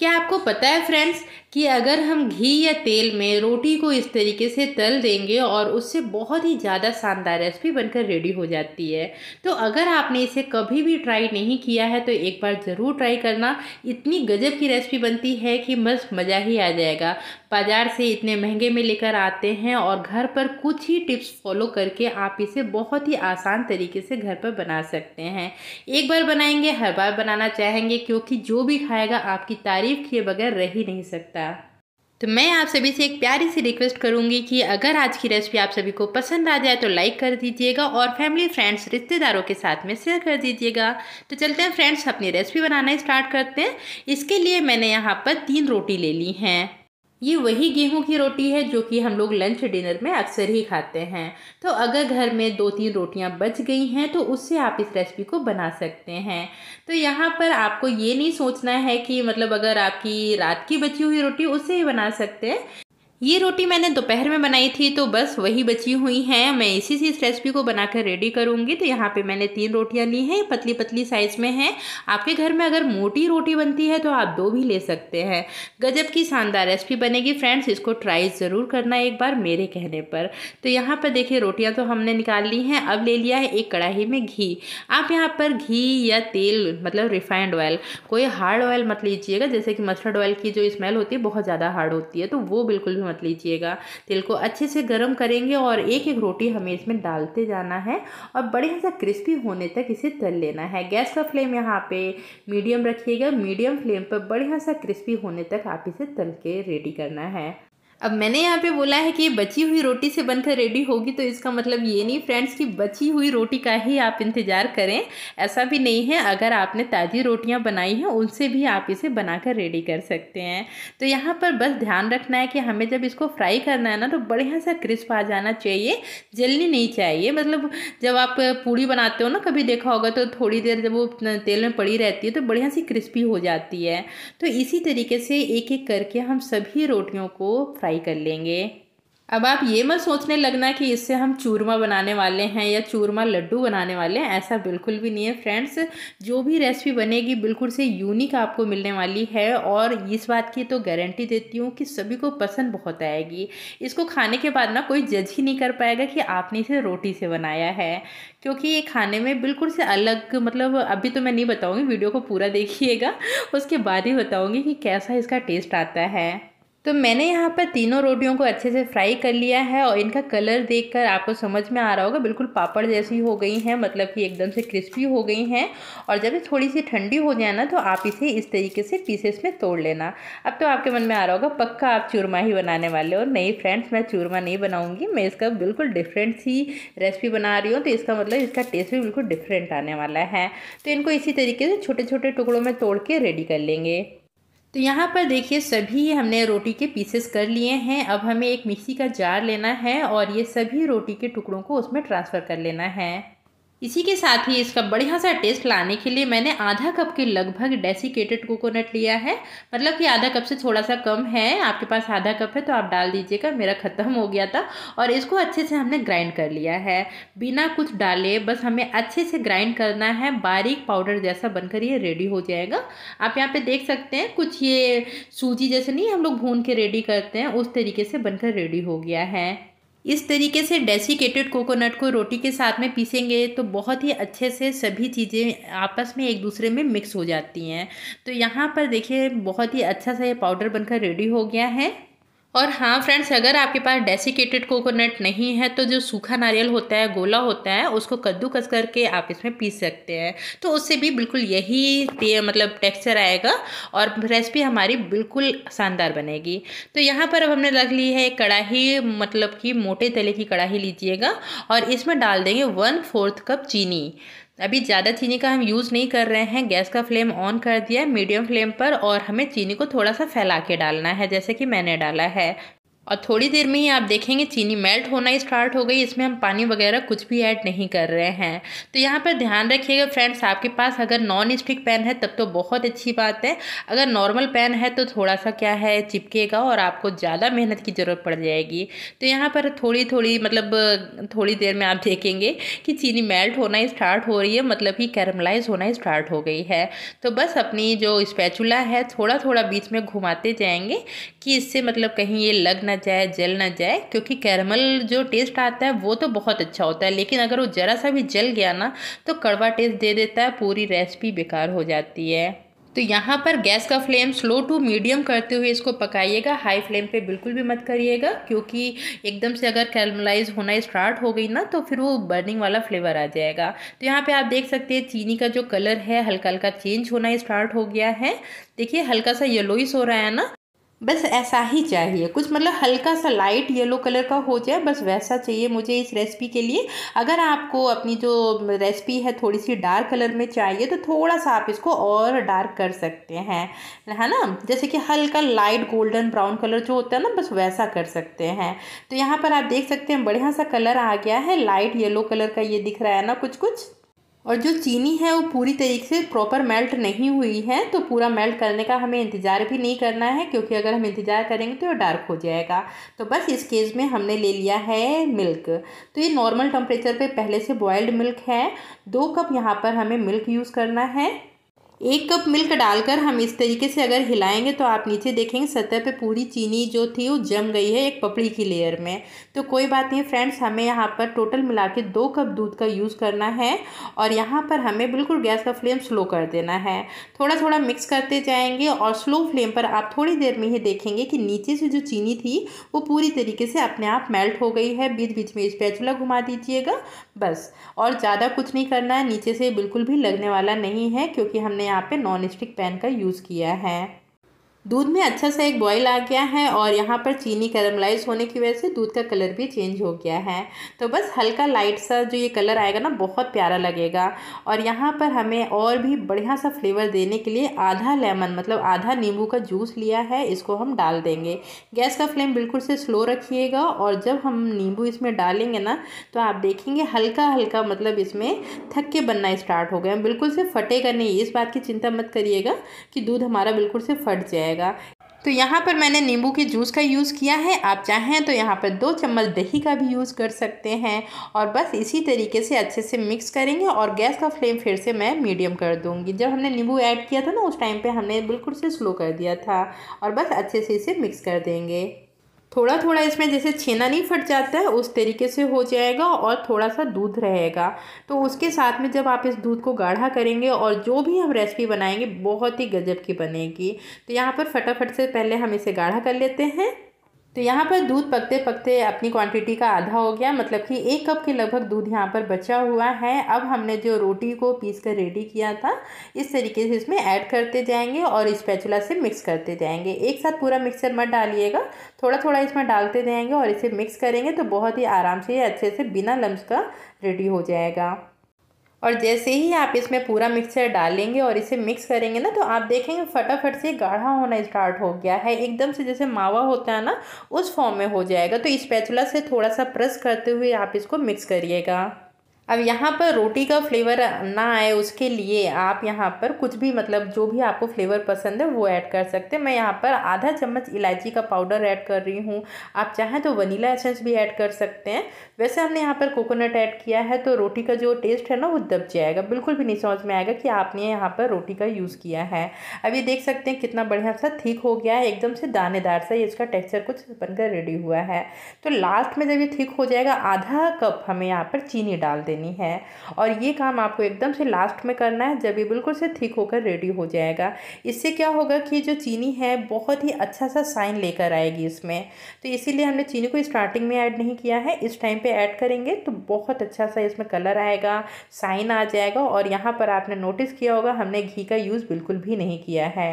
क्या आपको पता है फ्रेंड्स कि अगर हम घी या तेल में रोटी को इस तरीके से तल देंगे और उससे बहुत ही ज़्यादा शानदार रेसिपी बनकर रेडी हो जाती है तो अगर आपने इसे कभी भी ट्राई नहीं किया है तो एक बार ज़रूर ट्राई करना इतनी गजब की रेसिपी बनती है कि बस मज़ा ही आ जाएगा बाज़ार से इतने महंगे में लेकर आते हैं और घर पर कुछ ही टिप्स फॉलो करके आप इसे बहुत ही आसान तरीके से घर पर बना सकते हैं एक बार बनाएंगे हर बार बनाना चाहेंगे क्योंकि जो भी खाएगा आपकी तारीफ़ किए बगैर रह ही नहीं सकता तो मैं आप सभी से एक प्यारी सी रिक्वेस्ट करूंगी कि अगर आज की रेसिपी आप सभी को पसंद आ जाए तो लाइक कर दीजिएगा और फैमिली फ्रेंड्स रिश्तेदारों के साथ में शेयर कर दीजिएगा तो चलते हैं फ्रेंड्स अपनी रेसिपी बनाना स्टार्ट करते हैं इसके लिए मैंने यहाँ पर तीन रोटी ले ली हैं ये वही गेहूं की रोटी है जो कि हम लोग लंच डिनर में अक्सर ही खाते हैं तो अगर घर में दो तीन रोटियां बच गई हैं तो उससे आप इस रेसिपी को बना सकते हैं तो यहाँ पर आपको ये नहीं सोचना है कि मतलब अगर आपकी रात की बची हुई रोटी उससे ही बना सकते हैं ये रोटी मैंने दोपहर में बनाई थी तो बस वही बची हुई हैं मैं इसी से इस रेसिपी को बनाकर रेडी करूँगी तो यहाँ पे मैंने तीन रोटियाँ ली हैं पतली पतली साइज़ में हैं आपके घर में अगर मोटी रोटी बनती है तो आप दो भी ले सकते हैं गजब की शानदार रेसिपी बनेगी फ्रेंड्स इसको ट्राई ज़रूर करना एक बार मेरे कहने पर तो यहाँ पर देखिए रोटियाँ तो हमने निकाल ली हैं अब ले लिया है एक कढ़ाई में घी आप यहाँ पर घी या तेल मतलब रिफाइंड ऑयल कोई हार्ड ऑयल मत लीजिएगा जैसे कि मस्टर्ड ऑयल की जो स्मेल होती है बहुत ज़्यादा हार्ड होती है तो वो बिल्कुल भी मत लीजिएगा तेल को अच्छे से गर्म करेंगे और एक एक रोटी हमें इसमें डालते जाना है और बढ़िया सा क्रिस्पी होने तक इसे तल लेना है गैस का फ्लेम यहाँ पे मीडियम रखिएगा मीडियम फ्लेम पर बढ़िया सा क्रिस्पी होने तक आप इसे तल के रेडी करना है अब मैंने यहाँ पे बोला है कि ये बची हुई रोटी से बनकर रेडी होगी तो इसका मतलब ये नहीं फ्रेंड्स कि बची हुई रोटी का ही आप इंतज़ार करें ऐसा भी नहीं है अगर आपने ताज़ी रोटियाँ बनाई हैं उनसे भी आप इसे बनाकर रेडी कर सकते हैं तो यहाँ पर बस ध्यान रखना है कि हमें जब इसको फ्राई करना है ना तो बढ़िया सा क्रिस्प आ जाना चाहिए जलनी नहीं चाहिए मतलब जब आप पूड़ी बनाते हो ना कभी देखा होगा तो थोड़ी देर जब वो तेल में पड़ी रहती है तो बढ़िया सी क्रिस्पी हो जाती है तो इसी तरीके से एक एक करके हम सभी रोटियों को फ्राई फ्राई कर लेंगे अब आप ये मत सोचने लगना कि इससे हम चूरमा बनाने वाले हैं या चूरमा लड्डू बनाने वाले हैं ऐसा बिल्कुल भी नहीं है फ्रेंड्स जो भी रेसिपी बनेगी बिल्कुल से यूनिक आपको मिलने वाली है और इस बात की तो गारंटी देती हूँ कि सभी को पसंद बहुत आएगी इसको खाने के बाद ना कोई जज ही नहीं कर पाएगा कि आपने इसे रोटी से बनाया है क्योंकि ये खाने में बिल्कुल से अलग मतलब अभी तो मैं नहीं बताऊँगी वीडियो को पूरा देखिएगा उसके बाद ही बताऊँगी कि कैसा इसका टेस्ट आता है तो मैंने यहाँ पर तीनों रोटियों को अच्छे से फ्राई कर लिया है और इनका कलर देखकर आपको समझ में आ रहा होगा बिल्कुल पापड़ जैसी हो गई हैं मतलब कि एकदम से क्रिस्पी हो गई हैं और जब ये थोड़ी सी ठंडी हो जाए ना तो आप इसे इस तरीके से पीसेस में तोड़ लेना अब तो आपके मन में आ रहा होगा पक्का आप चूरमा ही बनाने वाले हो नहीं फ्रेंड्स मैं चूरमा नहीं बनाऊँगी मैं इसका बिल्कुल डिफरेंट सी रेसिपी बना रही हूँ तो इसका मतलब इसका टेस्ट भी बिल्कुल डिफरेंट आने वाला है तो इनको इसी तरीके से छोटे छोटे टुकड़ों में तोड़ के रेडी कर लेंगे तो यहाँ पर देखिए सभी हमने रोटी के पीसेस कर लिए हैं अब हमें एक मिक्सी का जार लेना है और ये सभी रोटी के टुकड़ों को उसमें ट्रांसफ़र कर लेना है इसी के साथ ही इसका बढ़िया सा टेस्ट लाने के लिए मैंने आधा कप के लगभग डेसिकेटेड कोकोनट लिया है मतलब कि आधा कप से थोड़ा सा कम है आपके पास आधा कप है तो आप डाल दीजिएगा मेरा ख़त्म हो गया था और इसको अच्छे से हमने ग्राइंड कर लिया है बिना कुछ डाले बस हमें अच्छे से ग्राइंड करना है बारीक पाउडर जैसा बनकर ये रेडी हो जाएगा आप यहाँ पर देख सकते हैं कुछ ये सूजी जैसे नहीं हम लोग भून के रेडी करते हैं उस तरीके से बनकर रेडी हो गया है इस तरीके से डेसिकेटेड कोकोनट को रोटी के साथ में पीसेंगे तो बहुत ही अच्छे से सभी चीज़ें आपस में एक दूसरे में मिक्स हो जाती हैं तो यहाँ पर देखिए बहुत ही अच्छा सा ये पाउडर बनकर रेडी हो गया है और हाँ फ्रेंड्स अगर आपके पास डेसिकेटेड कोकोनट नहीं है तो जो सूखा नारियल होता है गोला होता है उसको कद्दूकस करके आप इसमें पीस सकते हैं तो उससे भी बिल्कुल यही मतलब टेक्सचर आएगा और रेसिपी हमारी बिल्कुल शानदार बनेगी तो यहाँ पर अब हमने रख ली है एक कढ़ाही मतलब कि मोटे तले की कढ़ाही लीजिएगा और इसमें डाल देंगे वन फोर्थ कप चीनी अभी ज़्यादा चीनी का हम यूज़ नहीं कर रहे हैं गैस का फ्लेम ऑन कर दिया मीडियम फ्लेम पर और हमें चीनी को थोड़ा सा फैला के डालना है जैसे कि मैंने डाला है और थोड़ी देर में ही आप देखेंगे चीनी मेल्ट होना स्टार्ट हो गई इसमें हम पानी वगैरह कुछ भी ऐड नहीं कर रहे हैं तो यहाँ पर ध्यान रखिएगा फ्रेंड्स आपके पास अगर नॉन स्टिक पैन है तब तो बहुत अच्छी बात है अगर नॉर्मल पैन है तो थोड़ा सा क्या है चिपकेगा और आपको ज़्यादा मेहनत की ज़रूरत पड़ जाएगी तो यहाँ पर थोड़ी थोड़ी मतलब थोड़ी देर में आप देखेंगे कि चीनी मेल्ट होना स्टार्ट हो रही है मतलब कि कैरमलाइज होना स्टार्ट हो गई है तो बस अपनी जो स्पैचुला है थोड़ा थोड़ा बीच में घुमाते जाएंगे कि इससे मतलब कहीं ये लग ना जाए जल ना जाए क्योंकि कैरमल जो टेस्ट आता है वो तो बहुत अच्छा होता है लेकिन अगर वो ज़रा सा भी जल गया ना तो कड़वा टेस्ट दे देता है पूरी रेसिपी बेकार हो जाती है तो यहाँ पर गैस का फ्लेम स्लो टू मीडियम करते हुए इसको पकाइएगा हाई फ्लेम पे बिल्कुल भी मत करिएगा क्योंकि एकदम से अगर कैरमलाइज होना स्टार्ट हो गई ना तो फिर वो बर्निंग वाला फ्लेवर आ जाएगा तो यहाँ पे आप देख सकते हैं चीनी का जो कलर है हल्का हल्का चेंज होना स्टार्ट हो गया है देखिए हल्का सा येलोइस हो रहा है ना बस ऐसा ही चाहिए कुछ मतलब हल्का सा लाइट येलो कलर का हो जाए बस वैसा चाहिए मुझे इस रेसिपी के लिए अगर आपको अपनी जो रेसिपी है थोड़ी सी डार्क कलर में चाहिए तो थोड़ा सा आप इसको और डार्क कर सकते हैं है ना जैसे कि हल्का लाइट गोल्डन ब्राउन कलर जो होता है ना बस वैसा कर सकते हैं तो यहाँ पर आप देख सकते हैं बढ़िया सा कलर आ गया है लाइट येलो कलर का ये दिख रहा है ना कुछ कुछ और जो चीनी है वो पूरी तरीके से प्रॉपर मेल्ट नहीं हुई है तो पूरा मेल्ट करने का हमें इंतज़ार भी नहीं करना है क्योंकि अगर हम इंतज़ार करेंगे तो ये डार्क हो जाएगा तो बस इस केस में हमने ले लिया है मिल्क तो ये नॉर्मल टेम्परेचर पे पहले से बॉयल्ड मिल्क है दो कप यहाँ पर हमें मिल्क यूज़ करना है एक कप मिल्क डालकर हम इस तरीके से अगर हिलाएंगे तो आप नीचे देखेंगे सतह पे पूरी चीनी जो थी वो जम गई है एक पपड़ी की लेयर में तो कोई बात नहीं फ्रेंड्स हमें यहाँ पर टोटल मिला के दो कप दूध का यूज़ करना है और यहाँ पर हमें बिल्कुल गैस का फ्लेम स्लो कर देना है थोड़ा थोड़ा मिक्स करते जाएंगे और स्लो फ्लेम पर आप थोड़ी देर में ही देखेंगे कि नीचे से जो चीनी थी वो पूरी तरीके से अपने आप मेल्ट हो गई है बीच बीच में स्पैचुला घुमा दीजिएगा बस और ज़्यादा कुछ नहीं करना है नीचे से बिल्कुल भी लगने वाला नहीं है क्योंकि हमने यहाँ पे नॉन स्टिक पैन का यूज़ किया है दूध में अच्छा सा एक बॉयल आ गया है और यहाँ पर चीनी कैरमलाइज होने की वजह से दूध का कलर भी चेंज हो गया है तो बस हल्का लाइट सा जो ये कलर आएगा ना बहुत प्यारा लगेगा और यहाँ पर हमें और भी बढ़िया सा फ्लेवर देने के लिए आधा लेमन मतलब आधा नींबू का जूस लिया है इसको हम डाल देंगे गैस का फ्लेम बिल्कुल से स्लो रखिएगा और जब हम नींबू इसमें डालेंगे ना तो आप देखेंगे हल्का हल्का मतलब इसमें थक्के बनना स्टार्ट हो गया बिल्कुल से फटेगा नहीं इस बात की चिंता मत करिएगा कि दूध हमारा बिल्कुल से फट जाए जाएगा तो यहाँ पर मैंने नींबू के जूस का यूज़ किया है आप चाहें तो यहाँ पर दो चम्मच दही का भी यूज़ कर सकते हैं और बस इसी तरीके से अच्छे से मिक्स करेंगे और गैस का फ्लेम फिर से मैं मीडियम कर दूँगी जब हमने नींबू ऐड किया था ना उस टाइम पे हमने बिल्कुल से स्लो कर दिया था और बस अच्छे से इसे मिक्स कर देंगे थोड़ा थोड़ा इसमें जैसे छेना नहीं फट जाता है उस तरीके से हो जाएगा और थोड़ा सा दूध रहेगा तो उसके साथ में जब आप इस दूध को गाढ़ा करेंगे और जो भी हम रेसिपी बनाएंगे बहुत ही गजब की बनेगी तो यहाँ पर फटाफट से पहले हम इसे गाढ़ा कर लेते हैं तो यहाँ पर दूध पकते पकते अपनी क्वांटिटी का आधा हो गया मतलब कि एक कप के लगभग दूध यहाँ पर बचा हुआ है अब हमने जो रोटी को पीस कर रेडी किया था इस तरीके से इसमें ऐड करते जाएंगे और इस पैचुला से मिक्स करते जाएंगे एक साथ पूरा मिक्सर मत डालिएगा थोड़ा थोड़ा इसमें डालते जाएंगे और इसे मिक्स करेंगे तो बहुत ही आराम से अच्छे से बिना लम्स का रेडी हो जाएगा और जैसे ही आप इसमें पूरा मिक्सचर डालेंगे और इसे मिक्स करेंगे ना तो आप देखेंगे फटाफट से गाढ़ा होना स्टार्ट हो गया है एकदम से जैसे मावा होता है ना उस फॉर्म में हो जाएगा तो इस पैचुला से थोड़ा सा प्रेस करते हुए आप इसको मिक्स करिएगा अब यहाँ पर रोटी का फ्लेवर ना आए उसके लिए आप यहाँ पर कुछ भी मतलब जो भी आपको फ्लेवर पसंद है वो ऐड कर सकते हैं मैं यहाँ पर आधा चम्मच इलायची का पाउडर ऐड कर रही हूँ आप चाहें तो वनीला एसेंस भी ऐड कर सकते हैं वैसे हमने यहाँ पर कोकोनट ऐड किया है तो रोटी का जो टेस्ट है ना वो दब जाएगा बिल्कुल भी नहीं समझ में आएगा कि आपने यहाँ पर रोटी का यूज़ किया है अब ये देख सकते हैं कितना बढ़िया सा ठीक हो गया है एकदम से दानेदार सा ये इसका टेक्स्चर कुछ बनकर रेडी हुआ है तो लास्ट में जब ये ठीक हो जाएगा आधा कप हमें यहाँ पर चीनी डाल देनी देनी है और ये काम आपको एकदम से लास्ट में करना है जब ये बिल्कुल से ठीक होकर रेडी हो जाएगा इससे क्या होगा कि जो चीनी है बहुत ही अच्छा सा साइन लेकर आएगी इसमें तो इसीलिए हमने चीनी को स्टार्टिंग में ऐड नहीं किया है इस टाइम पे ऐड करेंगे तो बहुत अच्छा सा इसमें कलर आएगा साइन आ जाएगा और यहाँ पर आपने नोटिस किया होगा हमने घी का यूज़ बिल्कुल भी नहीं किया है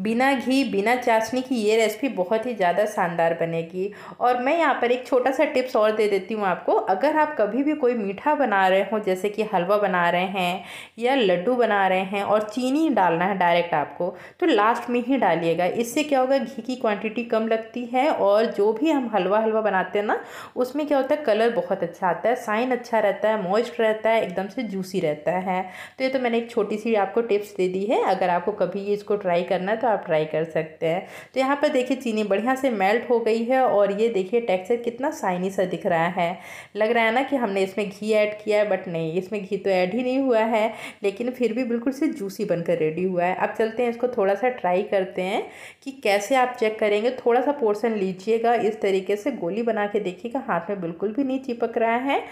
बिना घी बिना चाशनी की ये रेसिपी बहुत ही ज़्यादा शानदार बनेगी और मैं यहाँ पर एक छोटा सा टिप्स और दे देती हूँ आपको अगर आप कभी भी कोई मीठा बना रहे हो जैसे कि हलवा बना रहे हैं या लड्डू बना रहे हैं और चीनी डालना है डायरेक्ट आपको तो लास्ट में ही डालिएगा इससे क्या होगा घी की क्वान्टिटी कम लगती है और जो भी हम हलवा हलवा बनाते हैं ना उसमें क्या होता है कलर बहुत अच्छा आता है साइन अच्छा रहता है मॉइस्ट रहता है एकदम से जूसी रहता है तो ये तो मैंने एक छोटी सी आपको टिप्स दे दी है अगर आपको कभी इसको ट्राई करना तो आप ट्राई कर सकते हैं तो यहाँ पर देखिए चीनी बढ़िया से मेल्ट हो गई है और ये देखिए टेक्सचर कितना साइनी सा दिख रहा है लग रहा है ना कि हमने इसमें घी ऐड किया है बट नहीं इसमें घी तो ऐड ही नहीं हुआ है लेकिन फिर भी बिल्कुल से जूसी बनकर रेडी हुआ है अब चलते हैं इसको थोड़ा सा ट्राई करते हैं कि कैसे आप चेक करेंगे थोड़ा सा पोर्सन लीजिएगा इस तरीके से गोली बना के देखिएगा हाथ में बिल्कुल भी नहीं चिपक रहा है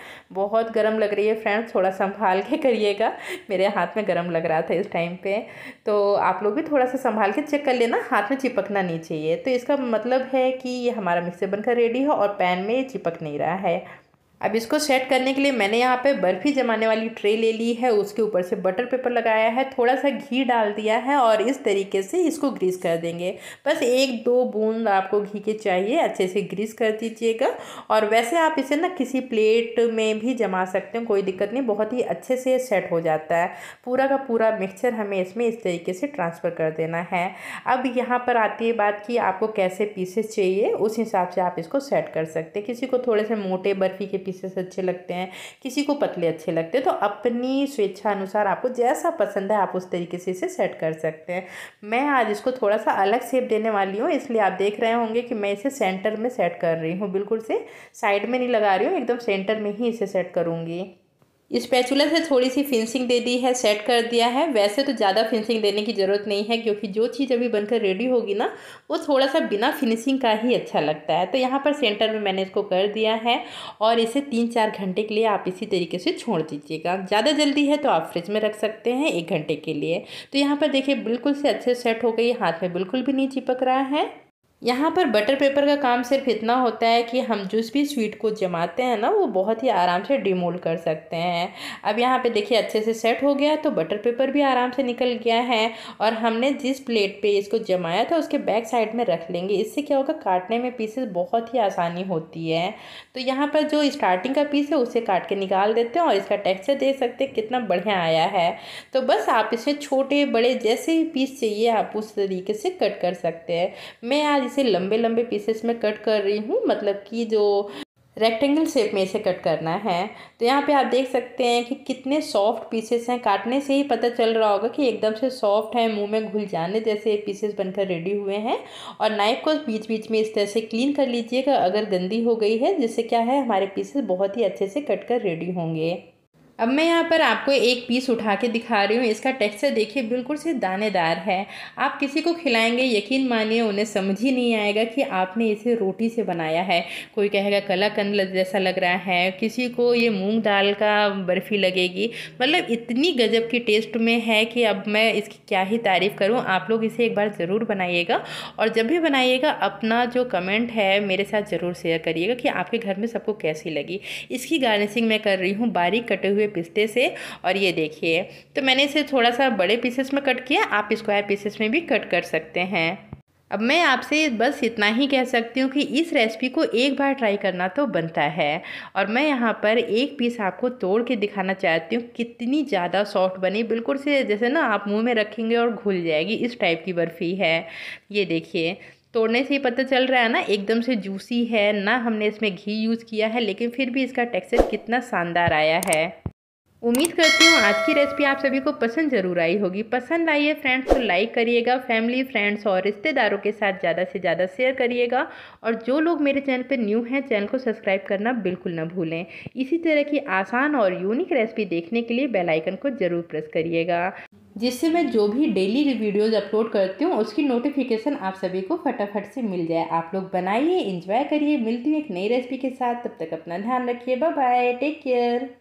बहुत गर्म लग रही है फ्रेंड्स थोड़ा संभाल के करिएगा मेरे हाथ में गर्म लग रहा था इस टाइम पे तो आप लोग भी थोड़ा सा संभाल के अच्छे चेक कर लेना हाथ में चिपकना नहीं चाहिए तो इसका मतलब है कि ये हमारा मिक्सर बनकर रेडी है और पैन में ये चिपक नहीं रहा है अब इसको सेट करने के लिए मैंने यहाँ पे बर्फ़ी जमाने वाली ट्रे ले ली है उसके ऊपर से बटर पेपर लगाया है थोड़ा सा घी डाल दिया है और इस तरीके से इसको ग्रीस कर देंगे बस एक दो बूंद आपको घी के चाहिए अच्छे से ग्रीस कर दीजिएगा और वैसे आप इसे ना किसी प्लेट में भी जमा सकते हो कोई दिक्कत नहीं बहुत ही अच्छे से सेट हो जाता है पूरा का पूरा मिक्सचर हमें इसमें इस तरीके से ट्रांसफ़र कर देना है अब यहाँ पर आती है बात कि आपको कैसे पीसेस चाहिए उस हिसाब से आप इसको सेट कर सकते हैं किसी को थोड़े से मोटे बर्फ़ी के से अच्छे लगते हैं किसी को पतले अच्छे लगते हैं तो अपनी स्वेच्छा अनुसार आपको जैसा पसंद है आप उस तरीके से इसे सेट कर सकते हैं मैं आज इसको थोड़ा सा अलग सेप देने वाली हूँ इसलिए आप देख रहे होंगे कि मैं इसे सेंटर में सेट कर रही हूँ बिल्कुल से साइड में नहीं लगा रही हूँ एकदम सेंटर में ही इसे सेट करूँगी स्पैचुला से थोड़ी सी फिनिशिंग दे दी है सेट कर दिया है वैसे तो ज़्यादा फिनिशिंग देने की ज़रूरत नहीं है क्योंकि जो चीज़ अभी बनकर रेडी होगी ना वो थोड़ा सा बिना फिनिशिंग का ही अच्छा लगता है तो यहाँ पर सेंटर में मैंने इसको कर दिया है और इसे तीन चार घंटे के लिए आप इसी तरीके से छोड़ दीजिएगा ज़्यादा जल्दी है तो आप फ्रिज में रख सकते हैं एक घंटे के लिए तो यहाँ पर देखिए बिल्कुल से अच्छे सेट हो गई हाथ में बिल्कुल भी नहीं चिपक रहा है यहाँ पर बटर पेपर का काम सिर्फ इतना होता है कि हम जिस भी स्वीट को जमाते हैं ना वो बहुत ही आराम से डिमोल कर सकते हैं अब यहाँ पे देखिए अच्छे से सेट हो गया तो बटर पेपर भी आराम से निकल गया है और हमने जिस प्लेट पे इसको जमाया था उसके बैक साइड में रख लेंगे इससे क्या होगा काटने में पीसेस बहुत ही आसानी होती है तो यहाँ पर जो स्टार्टिंग का पीस है उसे काट के निकाल देते हैं और इसका टेक्स्चर देख सकते हैं कितना बढ़िया आया है तो बस आप इसे छोटे बड़े जैसे भी पीस चाहिए आप उस तरीके से कट कर सकते हैं मैं आज इसे लंबे लंबे पीसेस में कट कर रही हूँ मतलब कि जो रेक्टेंगल शेप में इसे कट करना है तो यहाँ पे आप देख सकते हैं कि कितने सॉफ्ट पीसेस हैं काटने से ही पता चल रहा होगा कि एकदम से सॉफ्ट है मुंह में घुल जाने जैसे पीसेस बनकर रेडी हुए हैं और नाइफ को बीच बीच में इस तरह से क्लीन कर लीजिएगा अगर गंदी हो गई है जिससे क्या है हमारे पीसेस बहुत ही अच्छे से कट कर रेडी होंगे अब मैं यहाँ पर आपको एक पीस उठा के दिखा रही हूँ इसका टेक्सचर देखिए बिल्कुल से दानेदार है आप किसी को खिलाएंगे यकीन मानिए उन्हें समझ ही नहीं आएगा कि आपने इसे रोटी से बनाया है कोई कहेगा कलाकंद जैसा लग रहा है किसी को ये मूंग दाल का बर्फ़ी लगेगी मतलब इतनी गजब की टेस्ट में है कि अब मैं इसकी क्या ही तारीफ़ करूँ आप लोग इसे एक बार ज़रूर बनाइएगा और जब भी बनाइएगा अपना जो कमेंट है मेरे साथ ज़रूर शेयर करिएगा कि आपके घर में सबको कैसी लगी इसकी गार्निशिंग मैं कर रही हूँ बारीक कटे हुए पिस्ते से और ये देखिए तो मैंने इसे थोड़ा सा बड़े पीसेस में कट किया आप स्क्वायर पीसेस में भी कट कर सकते हैं अब मैं आपसे बस इतना ही कह सकती हूँ कि इस रेसिपी को एक बार ट्राई करना तो बनता है और मैं यहाँ पर एक पीस आपको तोड़ के दिखाना चाहती हूँ कितनी ज़्यादा सॉफ्ट बनी बिल्कुल से जैसे ना आप मुंह में रखेंगे और घुल जाएगी इस टाइप की बर्फ़ी है ये देखिए तोड़ने से ही पता चल रहा है ना एकदम से जूसी है ना हमने इसमें घी यूज़ किया है लेकिन फिर भी इसका टेक्सचर कितना शानदार आया है उम्मीद करती हूँ आज की रेसिपी आप सभी को पसंद ज़रूर आई होगी पसंद आई है फ्रेंड्स तो लाइक करिएगा फैमिली फ्रेंड्स और रिश्तेदारों के साथ ज़्यादा से ज़्यादा शेयर करिएगा और जो लोग मेरे चैनल पर न्यू हैं चैनल को सब्सक्राइब करना बिल्कुल ना भूलें इसी तरह की आसान और यूनिक रेसिपी देखने के लिए बेलाइकन को ज़रूर प्रेस करिएगा जिससे मैं जो भी डेली वीडियोज़ अपलोड करती हूँ उसकी नोटिफिकेशन आप सभी को फटाफट से मिल जाए आप लोग बनाइए इंजॉय करिए मिलती हूँ एक नई रेसिपी के साथ तब तक अपना ध्यान रखिए बाय बाय टेक केयर